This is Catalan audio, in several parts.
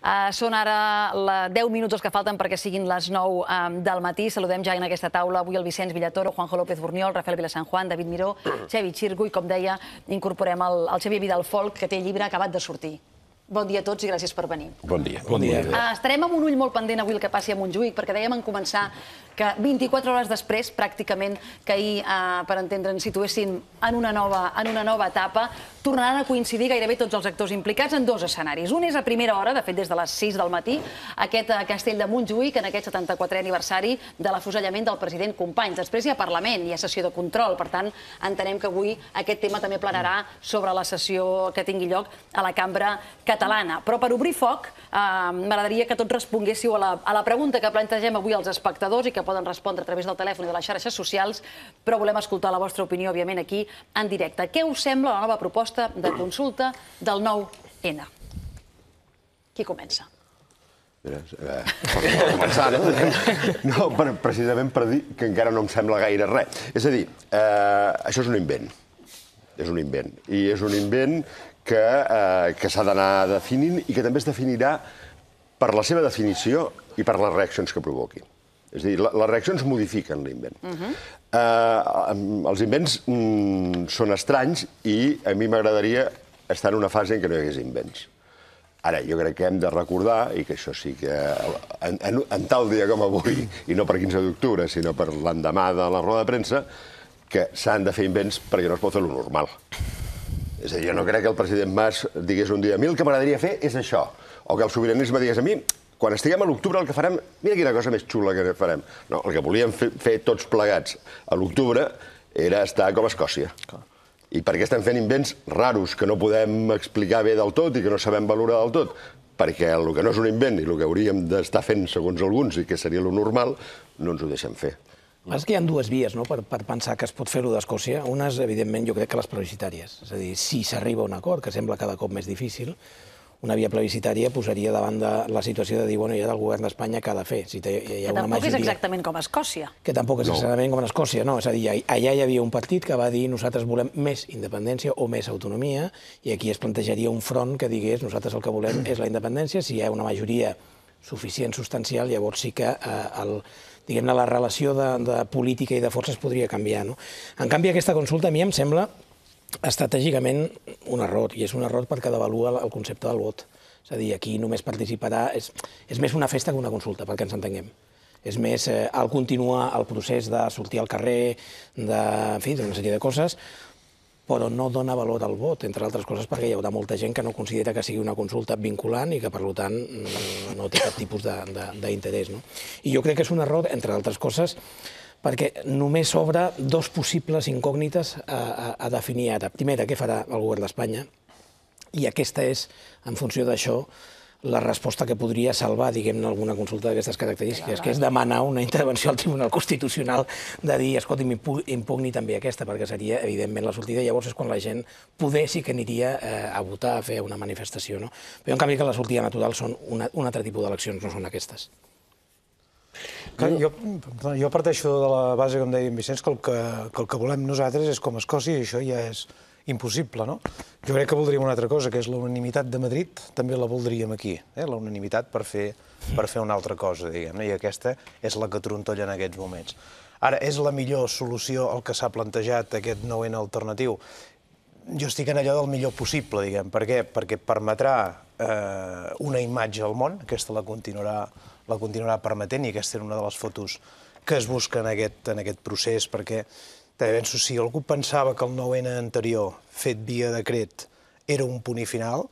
Eh, són ara la 10 minuts els que falten perquè siguin les 9 del matí. Saludem ja en aquesta taula avui el Vicenç Villatoro, Juanjo López Borniol, Rafael Vilasan Juan, David Miró, Xevi Xirgo i, com deia, incorporem el, Xevi Vidal Folk, que té llibre acabat de sortir. Bon dia a tots i gràcies per venir. Bon dia. Bon dia. Eh, estarem amb un ull molt pendent avui el que passi a Montjuïc, perquè dèiem en començar que 24 hores després, pràcticament, que ahir, eh, per entendre'ns, situessin en una, nova, en una nova etapa, tornaran a coincidir gairebé tots els actors implicats en dos escenaris. Un és a primera hora, de fet, des de les 6 del matí, aquest eh, castell de Montjuïc, en aquest 74è aniversari de l'afusellament del president Companys. Després hi ha Parlament, hi ha sessió de control, per tant, entenem que avui aquest tema també planarà sobre la sessió que tingui lloc a la cambra catalana. Però per obrir foc, eh, m'agradaria que tots responguéssiu a la, a la pregunta que plantegem avui als espectadors i que poden respondre a través del telèfon i de les xarxes socials, però volem escoltar la vostra opinió, òbviament, aquí en directe. Què us sembla la nova proposta de consulta del 9-N? Qui comença? Mira, eh, començar, eh? no? precisament per dir que encara no em sembla gaire res. És a dir, eh, això és un invent. És un invent. I és un invent que, eh, que s'ha d'anar definint i que també es definirà per la seva definició i per les reaccions que provoqui. És a dir, les reaccions modifiquen l'invent. Uh -huh. uh, els invents mm, són estranys i a mi m'agradaria estar en una fase en què no hi hagués invents. Ara, jo crec que hem de recordar, i que això sí que en, en, en tal dia com avui, i no per 15 d'octubre, sinó per l'endemà de la roda de premsa, que s'han de fer invents perquè no es pot fer lo normal. És a dir, jo no crec que el president Mas digués un dia a mi el que m'agradaria fer és això, o que el sobiranisme digués a mi quan estiguem a l'octubre el que farem... Mira quina cosa més xula que farem. No, el que volíem fer, fer tots plegats a l'octubre era estar com a Escòcia. Clar. I què estem fent invents raros, que no podem explicar bé del tot i que no sabem valorar del tot? Perquè el que no és un invent i el que hauríem d'estar fent segons alguns i que seria lo normal, no ens ho deixem fer. És que hi ha dues vies no? per, per pensar que es pot fer-ho d'Escòcia. Una és, evidentment, jo crec que les plebiscitàries. És a dir, si s'arriba a un acord, que sembla cada cop més difícil, una via plebiscitària posaria davant de la situació de dir, bueno, hi ha el govern d'Espanya que ha de fer. Si té, hi ha que tampoc majoria, és exactament com a Escòcia. Que tampoc és no. exactament com a Escòcia, no. És a dir, allà hi havia un partit que va dir nosaltres volem més independència o més autonomia, i aquí es plantejaria un front que digués nosaltres el que volem és la independència, si hi ha una majoria suficient substancial, llavors sí que eh, el, diguem-ne, la relació de, de política i de forces podria canviar. No? En canvi, aquesta consulta a mi em sembla estratègicament un error, i és un error perquè devalua el concepte del vot. És a dir, aquí només participarà... És, és més una festa que una consulta, perquè ens entenguem. És més, eh, al continuar el procés de sortir al carrer, de, en fi, d'una sèrie de coses, però no dona valor al vot, entre altres coses perquè hi haurà molta gent que no considera que sigui una consulta vinculant i que, per tant, no, no té cap tipus d'interès. No? I jo crec que és un error, entre altres coses, perquè només obre dos possibles incògnites a, a, a definir ara. Primera, què farà el govern d'Espanya? I aquesta és, en funció d'això, la resposta que podria salvar, diguem-ne, alguna consulta d'aquestes característiques, que és demanar una intervenció al Tribunal Constitucional de dir, escolti, impugni també aquesta, perquè seria, evidentment, la sortida. Llavors és quan la gent poder sí que aniria eh, a votar, a fer una manifestació. No? Però, en canvi, que la sortida natural són una, un altre tipus d'eleccions, no són aquestes. Que jo, jo parteixo de la base, com deia en Vicenç, que el que, que el que volem nosaltres és com a Escòcia, i això ja és impossible, no? Jo crec que voldríem una altra cosa, que és la unanimitat de Madrid, també la voldríem aquí, eh? la unanimitat per fer, per fer una altra cosa, diguem i aquesta és la que trontolla en aquests moments. Ara, és la millor solució el que s'ha plantejat aquest nou en alternatiu? Jo estic en allò del millor possible, diguem. Per què? Perquè permetrà eh, una imatge al món, aquesta la continuarà la continuarà permetent, i aquesta era una de les fotos que es busca en aquest, en aquest procés, perquè també penso, si algú pensava que el 9-N anterior, fet via decret, era un punt i final,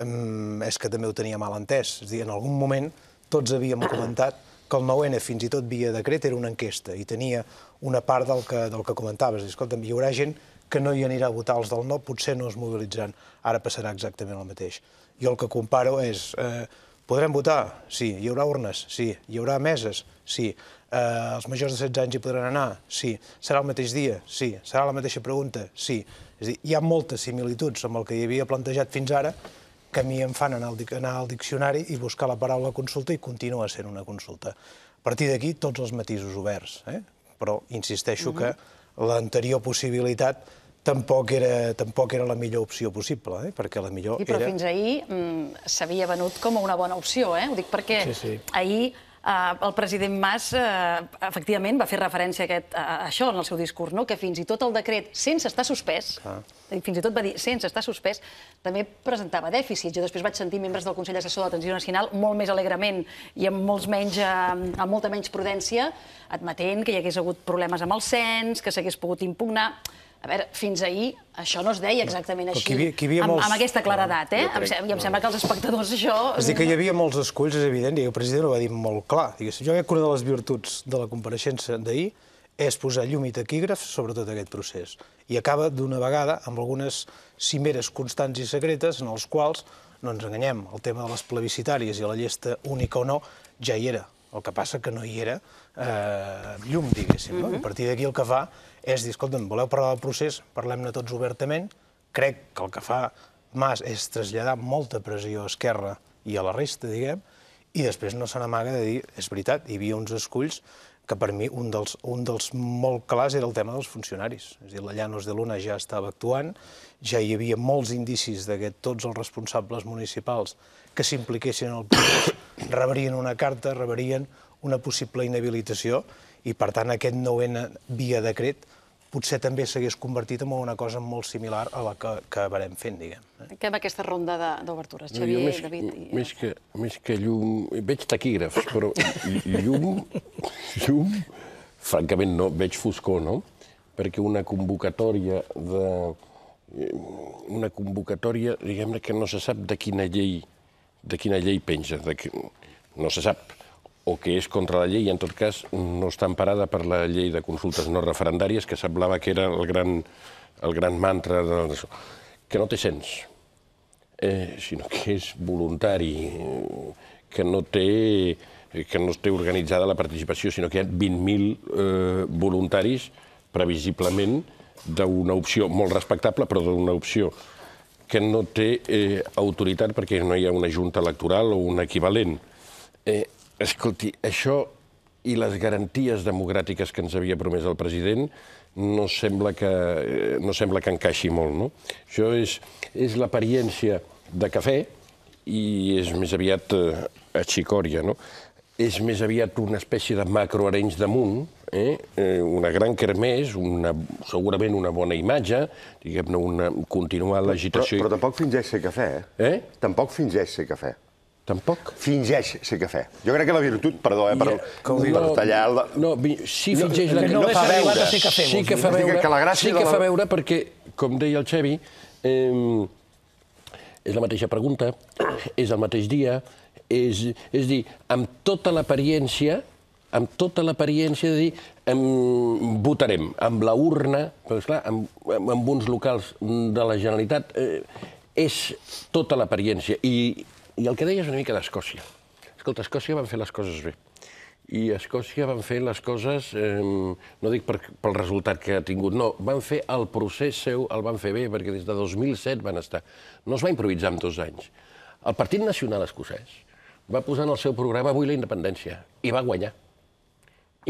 mm, és que també ho tenia mal entès. És dir, en algun moment tots havíem comentat que el 9-N, fins i tot via decret, era una enquesta i tenia una part del que, del que comentaves. escolta, hi haurà gent que no hi anirà a votar els del no, potser no es mobilitzaran. Ara passarà exactament el mateix. Jo el que comparo és eh, Podrem votar? Sí. Hi haurà urnes? Sí. Hi haurà meses? Sí. Eh, els majors de 16 anys hi podran anar? Sí. Serà el mateix dia? Sí. Serà la mateixa pregunta? Sí. És dir, hi ha moltes similituds amb el que hi havia plantejat fins ara, que a mi em fan anar al, anar al diccionari i buscar la paraula consulta i continua sent una consulta. A partir d'aquí, tots els matisos oberts. Eh? Però insisteixo mm -hmm. que l'anterior possibilitat tampoc era, tampoc era la millor opció possible, eh? perquè la millor sí, però era... fins ahir mm, s'havia venut com una bona opció, eh? ho dic perquè sí, sí. ahir eh, el president Mas eh, efectivament va fer referència a, aquest, a, a això en el seu discurs, no? que fins i tot el decret, sense estar suspès, ah. fins i tot va dir sense estar suspès, també presentava dèficit. Jo després vaig sentir membres del Consell Assessor de la Transició Nacional molt més alegrement i amb, molts menys, eh, amb molta menys prudència, admetent que hi hagués hagut problemes amb el cens, que s'hagués pogut impugnar... A veure, fins ahir això no es deia exactament així, que hi que hi havia molts... amb, amb aquesta claredat, eh? Crec, em, no. sembla que els espectadors això... És dir, que hi havia molts esculls, és evident, i el president ho va dir molt clar. Digues, jo crec que una de les virtuts de la compareixença d'ahir és posar llum i taquígraf sobre tot aquest procés. I acaba d'una vegada amb algunes cimeres constants i secretes en els quals, no ens enganyem, el tema de les plebiscitàries i la llista única o no ja hi era. El que passa que no hi era eh, llum, diguéssim. No? Uh -huh. A mhm. partir d'aquí el que fa és dir, escolta'm, voleu parlar del procés, parlem-ne tots obertament. Crec que el que fa Mas és traslladar molta pressió a Esquerra i a la resta, diguem, i després no se n'amaga de dir, és veritat, hi havia uns esculls que per mi un dels, un dels molt clars era el tema dels funcionaris. És a dir, la Llanos de Luna ja estava actuant, ja hi havia molts indicis de que tots els responsables municipals que s'impliquessin en el procés rebrien una carta, rebrien una possible inhabilitació i, per tant, aquest 9N via decret potser també s'hagués convertit en una cosa molt similar a la que, que fent, diguem. Eh? amb aquesta ronda d'obertures. Xavier, no, més, David... I... Més que, més que llum... Veig taquígrafs, però llum... llum... Francament, no, veig foscor, no? Perquè una convocatòria de una convocatòria, diguem-ne, que no se sap de quina llei de quina llei penja, de que... no se sap o que és contra la llei i, en tot cas, no està emparada per la llei de consultes no referendàries, que semblava que era el gran, el gran mantra de... que no té sens, eh, sinó que és voluntari, que no té que no té organitzada la participació, sinó que hi ha 20.000 eh, voluntaris, previsiblement, d'una opció molt respectable, però d'una opció que no té eh, autoritat perquè no hi ha una junta electoral o un equivalent. Eh, Escolti, això i les garanties democràtiques que ens havia promès el president no sembla que, eh, no sembla que encaixi molt. No? Això és, és l'apariència de cafè i és més aviat eh, a xicòria. No? És més aviat una espècie de macroarenys damunt, eh? eh? una gran kermès, una, segurament una bona imatge, diguem-ne, una, continuar l'agitació... Però, però, però tampoc fingeix ser cafè, eh? eh? Tampoc fingeix ser cafè. Tampoc. Fingeix ser cafè. Jo crec que la virtut, perdó, eh, per, yeah, per no, tallar... La... No, sí, fingeix no, la... Que no, no fa veure. Ser cafè, sí que fa veure, que la sí que fa veure perquè, com deia el Xevi, eh, és la mateixa pregunta, és el mateix dia, és, és dir, amb tota l'apariència, amb tota l'apariència de dir, em, votarem amb la urna, però esclar, amb, amb uns locals de la Generalitat, eh, és tota l'apariència. I i el que deia és una mica d'Escòcia. Escolta, Escòcia van fer les coses bé. I a Escòcia van fer les coses, eh, no dic per, pel resultat que ha tingut, no, van fer el procés seu, el van fer bé, perquè des de 2007 van estar. No es va improvisar en dos anys. El Partit Nacional Escocès va posar en el seu programa avui la independència i va guanyar.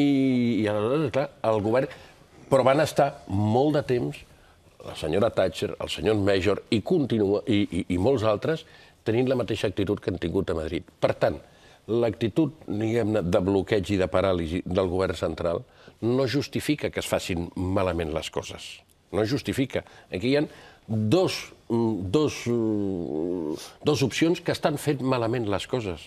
I, i aleshores, clar, el govern... Però van estar molt de temps la senyora Thatcher, el senyor Major, i continua, i, i, i molts altres, tenint la mateixa actitud que han tingut a Madrid. Per tant, l'actitud, de bloqueig i de paràlisi del govern central no justifica que es facin malament les coses. No justifica. Aquí hi ha dos, mm, dos, mm, dos opcions que estan fent malament les coses.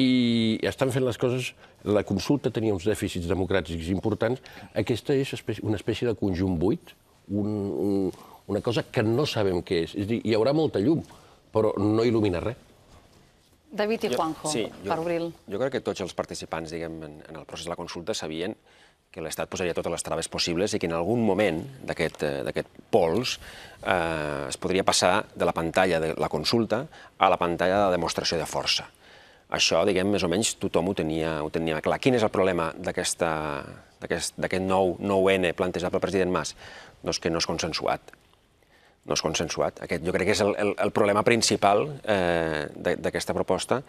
I estan fent les coses... La consulta tenia uns dèficits democràtics importants. Aquesta és una espècie de conjunt buit, un, un, una cosa que no sabem què és. És a dir, hi haurà molta llum, però no il·lumina res. David i Juanjo, sí, per Abril. Jo crec que tots els participants, diguem, en, en el procés de la consulta sabien que l'Estat posaria totes les traves possibles i que en algun moment d'aquest eh, pols eh, es podria passar de la pantalla de la consulta a la pantalla de la demostració de força. Això, diguem, més o menys tothom ho tenia, ho tenia clar. Quin és el problema d'aquest nou nou n plantejat pel president Mas? Doncs que no és consensuat no és consensuat. Aquest jo crec que és el, el, el problema principal eh, d'aquesta proposta,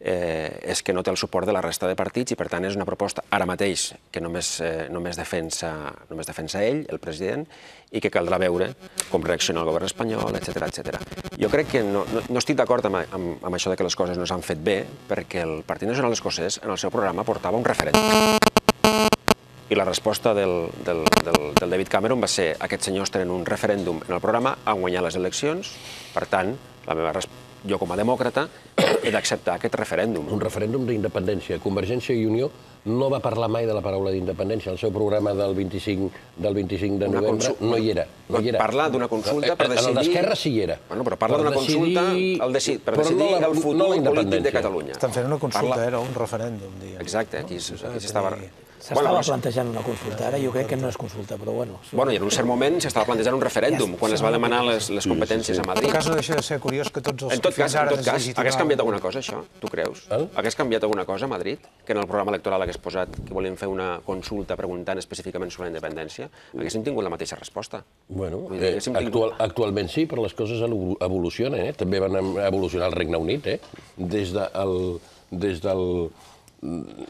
eh, és que no té el suport de la resta de partits i, per tant, és una proposta ara mateix que només, eh, només, defensa, només defensa ell, el president, i que caldrà veure com reacciona el govern espanyol, etc etc. Jo crec que no, no, no estic d'acord amb, amb, amb això de que les coses no s'han fet bé, perquè el Partit Nacional Escocès en el seu programa portava un referèndum. I la resposta del, del, del, del David Cameron va ser aquests senyors tenen un referèndum en el programa, han guanyat les eleccions, per tant, la meva jo com a demòcrata he d'acceptar aquest referèndum. Un referèndum d'independència. Convergència i Unió no va parlar mai de la paraula d'independència. El seu programa del 25, del 25 de novembre no hi era. No hi era. Parlar d'una consulta eh, per decidir... Eh, en el d'Esquerra sí hi era. Bueno, però parla d'una consulta el deci... per decidir no la, el futur no polític de Catalunya. Estan fent una consulta, parla... era un referèndum. Diguem. Exacte, aquí, aquí s'estava... Tenir... S'estava bueno, plantejant una consulta, ara jo crec que no és consulta, però bueno... Bueno, i en un cert moment s'estava plantejant un referèndum, quan es va demanar les, les competències a Madrid. En tot cas, no deixa de ser curiós que tots els... En tot cas, en tot cas, hagués canviat alguna cosa, això, tu creus? Eh? Hagués canviat alguna cosa a Madrid? Que en el programa electoral hagués posat que volien fer una consulta preguntant específicament sobre la independència? Haguéssim tingut la mateixa resposta? Bueno, eh, actual, actualment sí, però les coses evolucionen, eh? També van evolucionar al Regne Unit, eh? Des del... Des del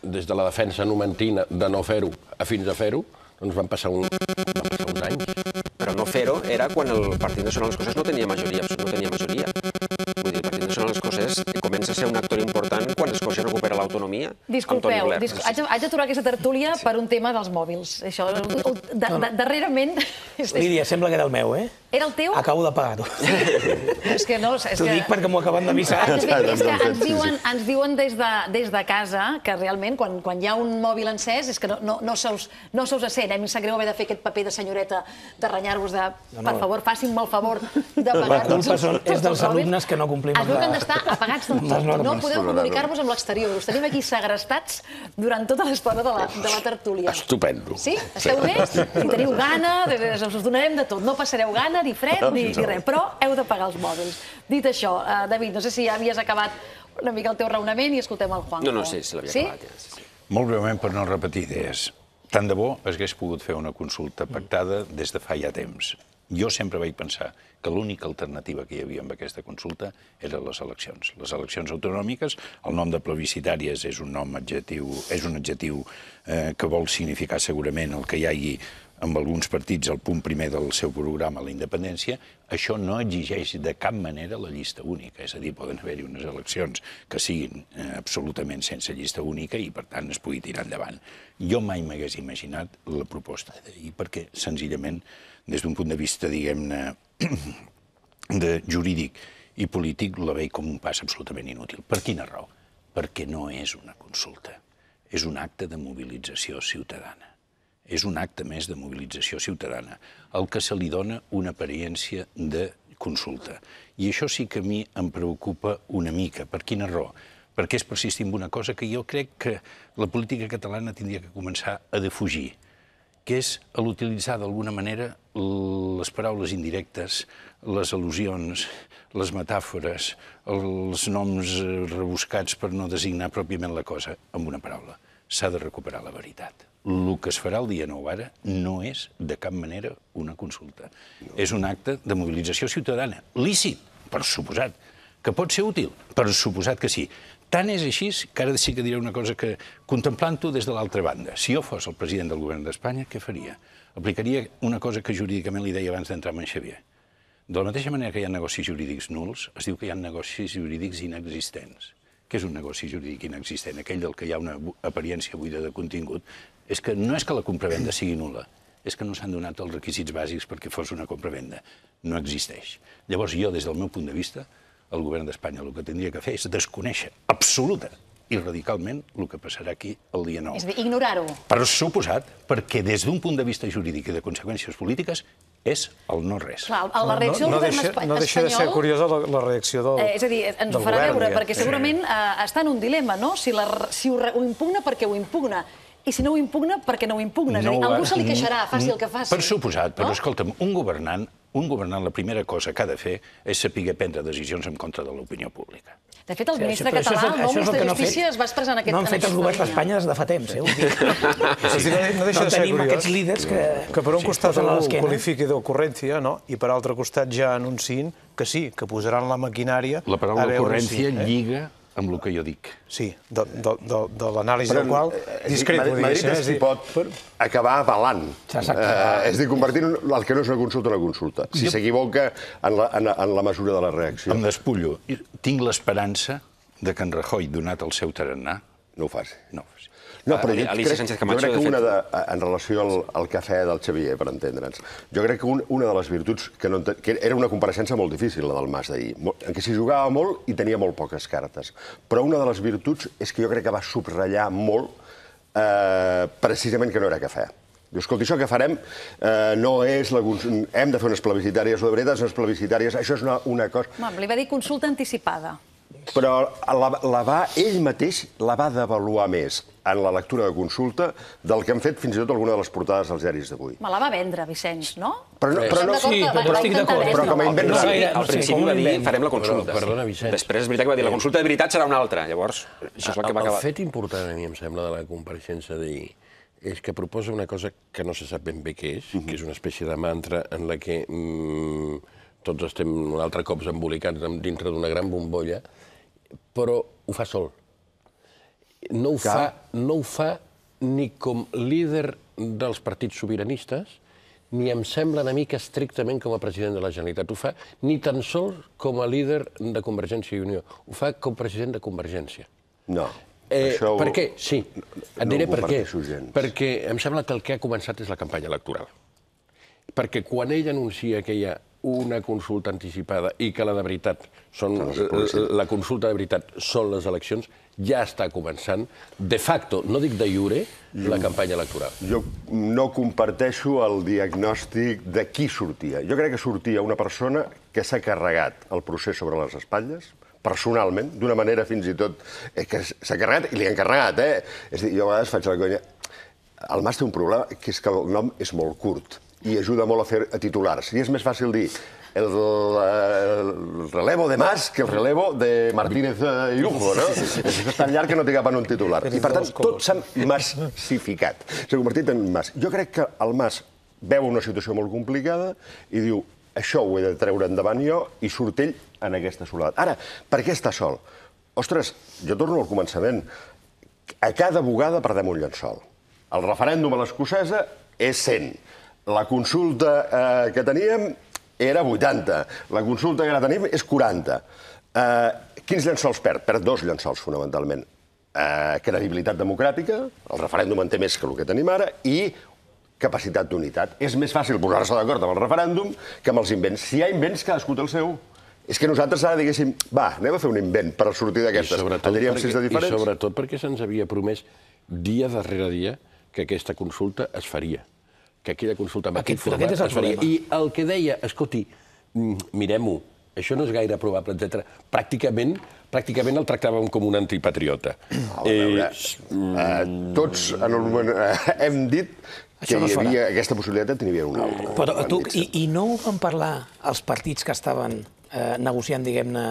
des de la defensa numentina de no fer-ho fins a fer-ho, doncs van passar, un, van passar uns anys. Però no fer-ho era quan el Partit Nacional de les Coses no tenia majoria, no tenia majoria. Vull dir, el Partit Nacional de les Coses comença a ser un actor important quan Escòcia recupera l'autonomia. Disculpeu, disc... haig, haig d'aturar aquesta tertúlia sí. per un tema dels mòbils. Això, no, no. darrerament... Lídia, sembla que era el meu, eh? Era el teu? Acabo de pagar-ho. és que no... T'ho dic perquè m'ho acaben d'avisar. És, ah, doncs és que doncs ens diuen, ens diuen des, de, des de casa que realment quan, quan hi ha un mòbil encès és que no, no, no, se, us, no se us eh? A mi em sap greu haver de fer aquest paper de senyoreta, de renyar-vos de... No, no. Per favor, facin-me el favor de pagar la culpa són, és dels alumnes que no complim amb Es veu que han d'estar apagats del tot. No podeu comunicar-vos amb l'exterior. Us tenim aquí segrestats durant tota l'estona de, la, de la tertúlia. Estupendo. Sí? Esteu bé? Si teniu gana, us donarem de tot. No passareu gana, ni fred ni, ni res, però heu de pagar els mòbils. Dit això, eh, David, no sé si ja havies acabat una mica el teu raonament i escoltem el Juan. No, no, sé si l'havia sí? acabat. Ja, sí, sí. Molt breument, per no repetir idees. Tant de bo hagués pogut fer una consulta pactada des de fa ja temps. Jo sempre vaig pensar que l'única alternativa que hi havia amb aquesta consulta eren les eleccions. Les eleccions autonòmiques, el nom de plebiscitàries és un nom adjectiu, és un adjectiu eh, que vol significar segurament el que hi hagi amb alguns partits al punt primer del seu programa la independència, això no exigeix de cap manera la llista única. És a dir, poden haver-hi unes eleccions que siguin eh, absolutament sense llista única i, per tant, es pugui tirar endavant. Jo mai m'hagués imaginat la proposta d'ahir, perquè, senzillament, des d'un punt de vista, diguem-ne, de jurídic i polític, la veig com un pas absolutament inútil. Per quina raó? Perquè no és una consulta. És un acte de mobilització ciutadana és un acte més de mobilització ciutadana, el que se li dona una apariència de consulta. I això sí que a mi em preocupa una mica. Per quina raó? Perquè és persistir en una cosa que jo crec que la política catalana tindria que començar a defugir, que és l'utilitzar d'alguna manera les paraules indirectes, les al·lusions, les metàfores, els noms eh, rebuscats per no designar pròpiament la cosa amb una paraula s'ha de recuperar la veritat. El que es farà el dia 9 ara no és de cap manera una consulta. No. És un acte de mobilització ciutadana, lícit, per suposat, que pot ser útil, per suposat que sí. Tant és així que ara sí que diré una cosa que, contemplant-ho des de l'altra banda, si jo fos el president del govern d'Espanya, què faria? Aplicaria una cosa que jurídicament li deia abans d'entrar amb en Xavier. De la mateixa manera que hi ha negocis jurídics nuls, es diu que hi ha negocis jurídics inexistents que és un negoci jurídic inexistent, aquell del que hi ha una apariència buida de contingut, és que no és que la compravenda sigui nula, és que no s'han donat els requisits bàsics perquè fos una compravenda. No existeix. Llavors, jo, des del meu punt de vista, el govern d'Espanya el que tindria que fer és desconèixer absoluta i radicalment el que passarà aquí el dia 9. És a dir, ignorar-ho. Per suposat, perquè des d'un punt de vista jurídic i de conseqüències polítiques és el no res. Clar, la reacció no, no, no del govern deixa, espanyol... No deixa de ser curiosa la, la reacció del eh, És a dir, ens ho farà govern, veure, perquè segurament sí. eh, està en un dilema, no? Si, la, si ho, ho impugna, perquè ho impugna. I si no ho impugna, perquè no ho impugna. No és a dir, algú se li queixarà, faci el que faci. Per suposat, però no? escolta'm, un governant un governant la primera cosa que ha de fer és saber prendre decisions en contra de l'opinió pública. De fet, el sí, ministre això, català, això el nou ministre de Justícia, no es va expressar en aquest... No han fet els governs d'Espanya des de fa temps, eh? Sí. dic. Sí, no, deixa no de tenim curiós. aquests líders que... Que per un sí, costat algú qualifiqui d'ocurrència, no? I per altre costat ja anunciïn que sí, que posaran la maquinària... La paraula ocurrència eh? lliga amb el que jo dic. Sí, de, de, de, de l'anàlisi del qual eh, eh, discrepo. Madrid, Madrid és qui pot acabar avalant. Eh, és a dir, convertint el que no és una consulta en una consulta. Si s'equivoca en, la, en, en la mesura de la reacció. Em despullo. Tinc l'esperança de que en Rajoy, donat el seu tarannà, no ho fas. No ho No, però jo, Alicia crec, Sánchez Camacho, jo crec que una de, en relació al, al cafè del Xavier, per entendre'ns, jo crec que un, una de les virtuts que no... Que era una compareixença molt difícil, la del Mas d'ahir, en què s'hi jugava molt i tenia molt poques cartes. Però una de les virtuts és que jo crec que va subratllar molt eh, precisament que no era cafè. Diu, escolta, això que farem eh, no és... La, hem de fer unes plebiscitàries o de veritat, unes plebiscitàries... Això és una, una cosa... Bueno, li va dir consulta anticipada. Però la, la va, ell mateix la va devaluar més en la lectura de consulta del que han fet fins i tot alguna de les portades dels diaris d'avui. Me la va vendre, Vicenç, no? Però no, però no sí, però estic d'acord. Però com a invent... No, no, al principi va dir, farem la consulta. Però, perdona, Vicenç. Després és veritat que va dir, la consulta de veritat serà una altra. Llavors, això és el que va acabar... El fet important, a mi em sembla, de la compareixença d'ahir, és que proposa una cosa que no se sap ben bé què és, uh mhm. -huh. que és una espècie de mantra en la que mm, tots estem un altre cop embolicats dintre d'una gran bombolla, però ho fa sol. No ho, fa, no ho fa ni com líder dels partits sobiranistes, ni em sembla a mi que estrictament com a president de la Generalitat. Ho fa ni tan sols com a líder de Convergència i Unió. Ho fa com a president de Convergència. No. Eh, això per què? Sí, et diré no per què. Gens. Perquè em sembla que el que ha començat és la campanya electoral. Perquè quan ell anuncia que hi ha una consulta anticipada i que la de veritat són, eh, eh, la consulta de veritat són les eleccions, ja està començant, de facto, no dic de iure, jo, la campanya electoral. Jo no comparteixo el diagnòstic de qui sortia. Jo crec que sortia una persona que s'ha carregat el procés sobre les espatlles, personalment, d'una manera fins i tot eh, que s'ha carregat i li han carregat, eh? És a dir, jo a vegades faig la conya... El Mas té un problema, que és que el nom és molt curt i ajuda molt a fer a titulars. I és més fàcil dir el, eh, el relevo de Mas que el relevo de Martínez eh, i Lujo, no? Sí, sí, sí. És tan llarg que no té cap en un titular. I, per tant, tot s'ha massificat. S'ha convertit en Mas. Jo crec que el Mas veu una situació molt complicada i diu això ho he de treure endavant jo i surt ell en aquesta soledat. Ara, per què està sol? Ostres, jo torno al començament. A cada bugada perdem un llençol. El referèndum a l'escocesa és 100 la consulta eh, que teníem era 80, la consulta que ara tenim és 40. Eh, quins llençols perd? Perd dos llençols, fonamentalment. Eh, credibilitat democràtica, el referèndum en té més que el que tenim ara, i capacitat d'unitat. És més fàcil posar-se d'acord amb el referèndum que amb els invents. Si hi ha invents, cadascú té el seu. És que nosaltres ara diguéssim, va, anem a fer un invent per sortir d'aquestes. I, I sobretot perquè se'ns havia promès dia darrere dia que aquesta consulta es faria que aquella consulta amb aquest, aquest format aquest és el Problema. I el que deia, escolti, mm, mirem-ho, això no és gaire probable, etc. Pràcticament, pràcticament el tractàvem com un antipatriota. A veure, eh, mm... tots en el moment eh, hem dit que no hi havia farà. aquesta possibilitat, de tenir una altra. Però tu, i, i no ho van parlar els partits que estaven eh, negociant, diguem-ne,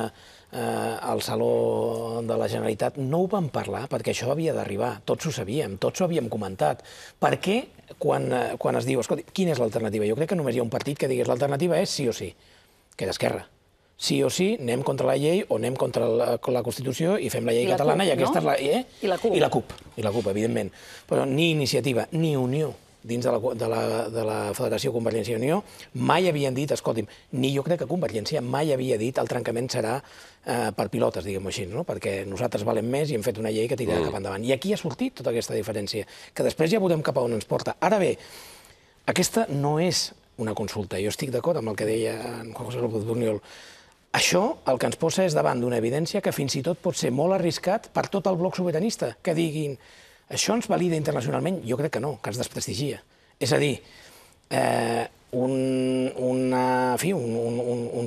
eh, al Saló de la Generalitat, no ho van parlar perquè això havia d'arribar, tots ho sabíem, tots ho havíem comentat. Per què quan, eh, quan es diu, escolti, quina és l'alternativa? Jo crec que només hi ha un partit que digués l'alternativa és sí o sí, que és Esquerra. Sí o sí, anem contra la llei o anem contra la, la Constitució i fem la llei I catalana CUP, i aquesta no? és la... Eh? I la CUP. I la CUP, i la CUP, evidentment. Però ni iniciativa, ni unió dins de la, de la, de la Federació Convergència i Unió mai havien dit, escolti'm, ni jo crec que Convergència mai havia dit el trencament serà eh, per pilotes, diguem-ho així, no? perquè nosaltres valem més i hem fet una llei que tira mm. cap endavant. I aquí ha sortit tota aquesta diferència, que després ja veurem cap a on ens porta. Ara bé, aquesta no és una consulta. Jo estic d'acord amb el que deia en Juan José López Burniol. Això el que ens posa és davant d'una evidència que fins i tot pot ser molt arriscat per tot el bloc sobiranista, que diguin això ens valida internacionalment? Jo crec que no, que ens desprestigia. És a dir, eh, un, una, fi, un,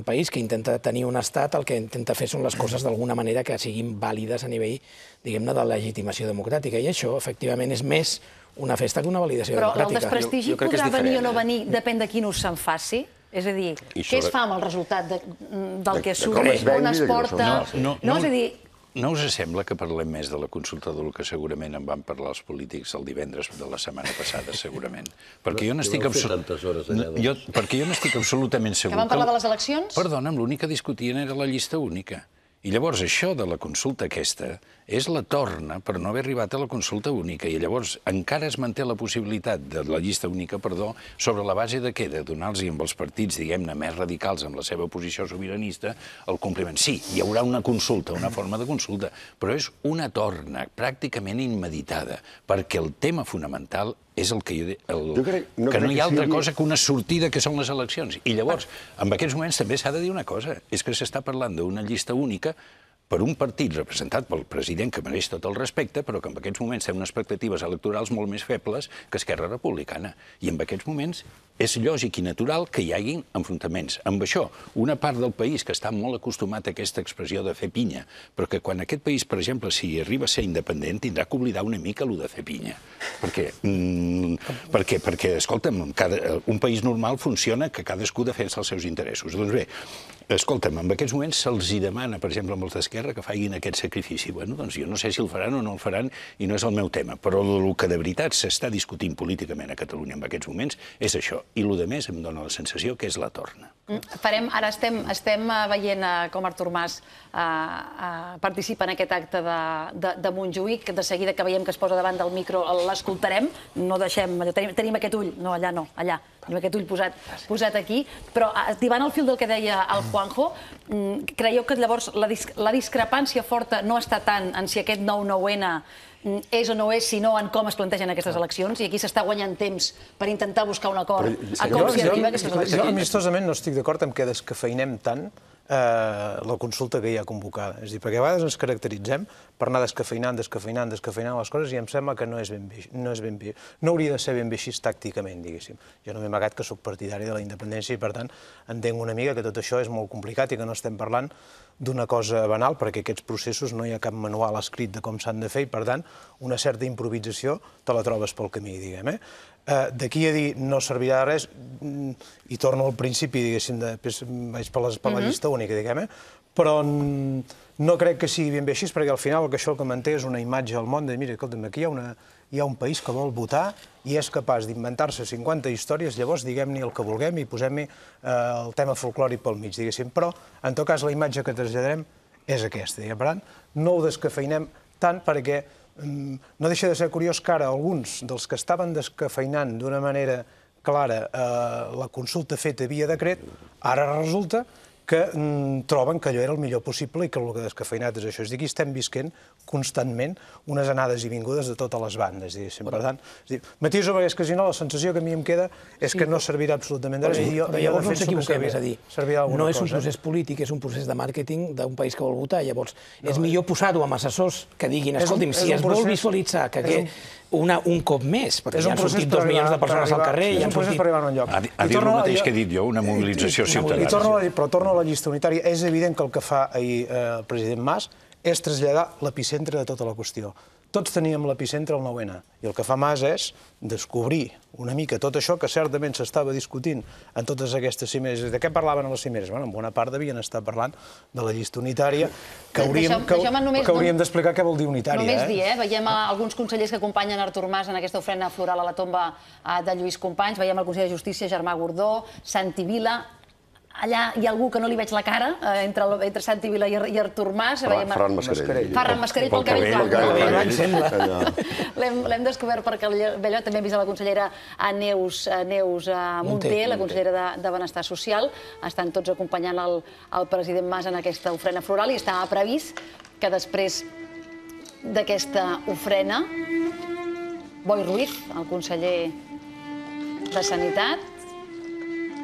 país que intenta tenir un estat, el que intenta fer són les coses d'alguna manera que siguin vàlides a nivell, diguem-ne, de legitimació democràtica. I això, efectivament, és més una festa que una validació Però democràtica. Però el desprestigi jo, jo podrà venir o no eh? venir, depèn de quin no se'n faci? És a dir, què es fa amb el resultat de, del que surt, on es porta... No, no, no, no, és a dir, no us sembla que parlem més de la consulta del que segurament en van parlar els polítics el divendres de la setmana passada, segurament? Perquè jo n'estic absolut... Hores, allà, eh, doncs. jo, perquè jo n'estic absolutament segur... Que van parlar de les eleccions? Perdona'm, l'únic que discutien era la llista única. I llavors això de la consulta aquesta és la torna per no haver arribat a la consulta única i llavors encara es manté la possibilitat de la llista única, perdó, sobre la base de què? De donar-los amb els partits, diguem-ne, més radicals amb la seva posició sobiranista el compliment. Sí, hi haurà una consulta, una forma de consulta, però és una torna pràcticament immeditada perquè el tema fonamental és el que jo dic, el, jo crec, no que no hi ha altra sigui... cosa que una sortida que són les eleccions. I llavors, en aquests moments també s'ha de dir una cosa, és que s'està parlant d'una llista única per un partit representat pel president que mereix tot el respecte, però que en aquests moments té unes expectatives electorals molt més febles que Esquerra Republicana. I en aquests moments és lògic i natural que hi haguin enfrontaments. Amb això, una part del país que està molt acostumat a aquesta expressió de fer pinya, però que quan aquest país, per exemple, si arriba a ser independent, tindrà que oblidar una mica el de fer pinya. Perquè, mm, perquè, perquè escolta'm, cada, un país normal funciona que cadascú defensa els seus interessos. Doncs bé, Escolta'm, en aquests moments se'ls demana, per exemple, a els d'Esquerra que facin aquest sacrifici. Bueno, doncs jo no sé si el faran o no el faran i no és el meu tema, però el que de veritat s'està discutint políticament a Catalunya en aquests moments és això. I el de més em dóna la sensació que és la torna. Mm. Farem, ara estem, estem eh, veient eh, com Artur Mas eh, eh, participa en aquest acte de, de, de Montjuïc. De seguida que veiem que es posa davant del micro l'escoltarem. No deixem... Tenim, tenim aquest ull. No, allà no, allà amb aquest ull posat, posat aquí, però activant eh, el fil del que deia el Juanjo, mm, creieu que llavors la, dis la discrepància forta no està tant en si aquest 9-9-N mm, és o no és, sinó en com es plantegen aquestes eleccions, i aquí s'està guanyant temps per intentar buscar un acord. Però, a com jo, jo, aquestes Jo amistosament no estic d'acord amb que descafeinem tant eh, la consulta que hi ha convocada. És a dir, perquè a vegades ens caracteritzem per anar descafeinant, descafeinant, descafeinant les coses i em sembla que no és ben bé, no, és ben bé, no hauria de ser ben bé així tàcticament, diguéssim. Jo no m'he amagat que sóc partidari de la independència i, per tant, entenc una mica que tot això és molt complicat i que no estem parlant d'una cosa banal, perquè aquests processos no hi ha cap manual escrit de com s'han de fer i, per tant, una certa improvisació te la trobes pel camí, diguem. Eh? eh d'aquí a dir no servirà de res, Mm, i torno al principi, diguéssim, després vaig per, les, per la mhm. llista única, diguem, eh? però no crec que sigui ben bé així, perquè al final el que això que manté és una imatge al món de, mira, escolta'm, aquí hi ha, una, hi ha un país que vol votar i és capaç d'inventar-se 50 històries, llavors diguem-ne el que vulguem i posem-hi eh, el tema folclòric pel mig, diguéssim. Però, en tot cas, la imatge que traslladarem és aquesta. I, Per tant, no ho descafeinem tant perquè mm, no deixa de ser curiós que ara alguns dels que estaven descafeinant d'una manera clara eh, la consulta feta via decret, ara resulta que mm, troben que allò era el millor possible i que el que descafeinat és això. És a dir, estem visquent constantment unes anades i vingudes de totes les bandes, diguéssim. Per tant, dir, matiso amb casino, la sensació que a mi em queda és que no servirà absolutament de res. Però, jo, llavors no ens equivoquem, és a dir, no és un procés polític, és un procés de màrqueting d'un país que vol votar. Llavors, és eh. millor posar-ho amb assessors que diguin, escolti'm, si es vol visualitzar que, aquest una, un cop més, perquè ja han sortit dos milions de persones arribar, al carrer... És un procés sortit... per arribar a un lloc. A, a dir el mateix que he dit jo, una eh, mobilització ciutadana. Però torno a la llista unitària. És evident que el que fa ahir eh, el president Mas és traslladar l'epicentre de tota la qüestió. Tots teníem l'epicentre al 9-N, i el que fa Mas és descobrir una mica tot això que certament s'estava discutint en totes aquestes cimeres. De què parlaven a les cimeres? Bueno, en bona part devien estar parlant de la llista unitària, que hauríem, que, que hauríem d'explicar què vol dir unitària. Només eh? dir, eh? veiem alguns consellers que acompanyen Artur Mas en aquesta ofrena floral a la tomba eh, de Lluís Companys, veiem el conseller de Justícia, Germà Gordó, Santi Vila, allà hi ha algú que no li veig la cara, eh, entre, el, entre Santi Vila i, i Artur Mas. Fra, veiem... Ferran Mascarell. Ferran Mascarell pel, pel cabell blanc. L'hem descobert per Cabelló, també hem vist la consellera a Neus, a Neus a la consellera de, de Benestar Social. Estan tots acompanyant el, el president Mas en aquesta ofrena floral i estava previst que després d'aquesta ofrena, Boi Ruiz, el conseller de Sanitat,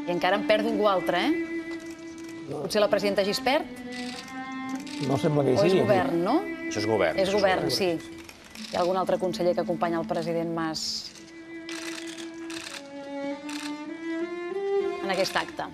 i encara en perd algú altre, eh? Potser la presidenta Gispert? No sembla que hi sigui. O és govern, no? Això és govern. És govern, és govern, sí. Hi ha algun altre conseller que acompanya el president Mas en aquest acte?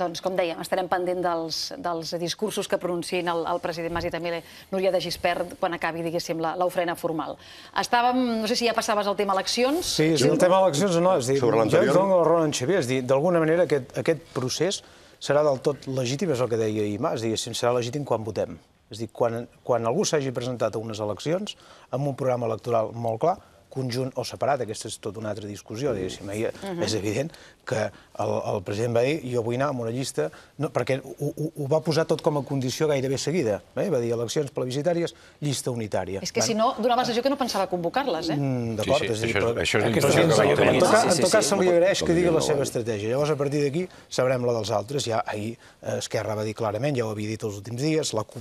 Doncs, com dèiem, estarem pendent dels, dels discursos que pronunciïn el, el president Mas i també Núria de Gispert quan acabi, diguéssim, l'ofrena formal. Estàvem, no sé si ja passaves al tema eleccions. Sí, sí. el tema eleccions no, és dir, Sobre jo dono la raó en Xavier, és dir, d'alguna manera aquest, aquest procés serà del tot legítim, és el que deia ahir Mas, diguéssim, serà legítim quan votem. És dir, quan, quan algú s'hagi presentat a unes eleccions amb un programa electoral molt clar, conjunt o separat, aquesta és tota una altra discussió, diguéssim. Ahir uh és evident que el, el president va dir jo vull anar amb una llista, no, perquè ho, ho, ho va posar tot com a condició gairebé seguida. Eh? Va dir eleccions plebiscitàries, llista unitària. És que si no, donava la que no pensava convocar-les, eh? Mm, D'acord, sí, sí. és a dir, però... Això, és que en, toca, en tot cas, se li agraeix que digui la seva estratègia. Llavors, a partir d'aquí, sabrem la dels altres. Ja ahir eh, Esquerra va dir clarament, ja ho havia dit els últims dies, la CUP